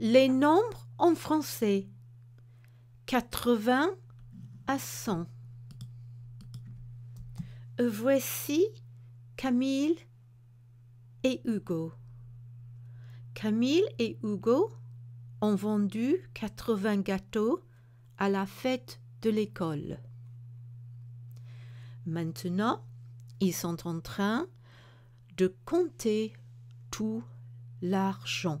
Les nombres en français 80 à 100. Voici Camille et Hugo. Camille et Hugo ont vendu 80 gâteaux à la fête de l'école. Maintenant, ils sont en train de compter tout l'argent.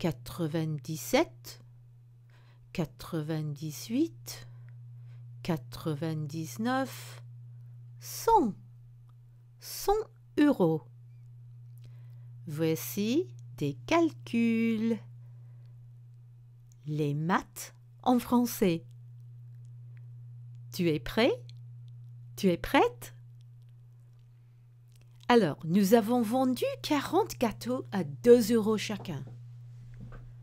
97, 98, 99, 100, 100 euros. Voici des calculs. Les maths en français. Tu es prêt Tu es prête alors, nous avons vendu 40 gâteaux à 2 euros chacun.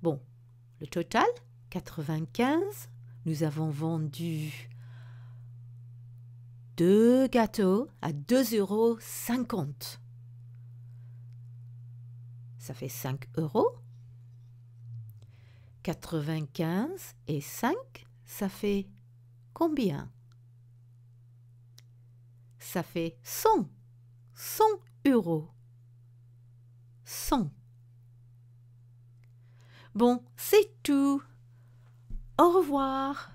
Bon, le total, 95. Nous avons vendu deux gâteaux à 2,50 euros. Ça fait 5 euros. 95 et 5, ça fait combien Ça fait 100. 100 euros. 100. Bon, c'est tout. Au revoir.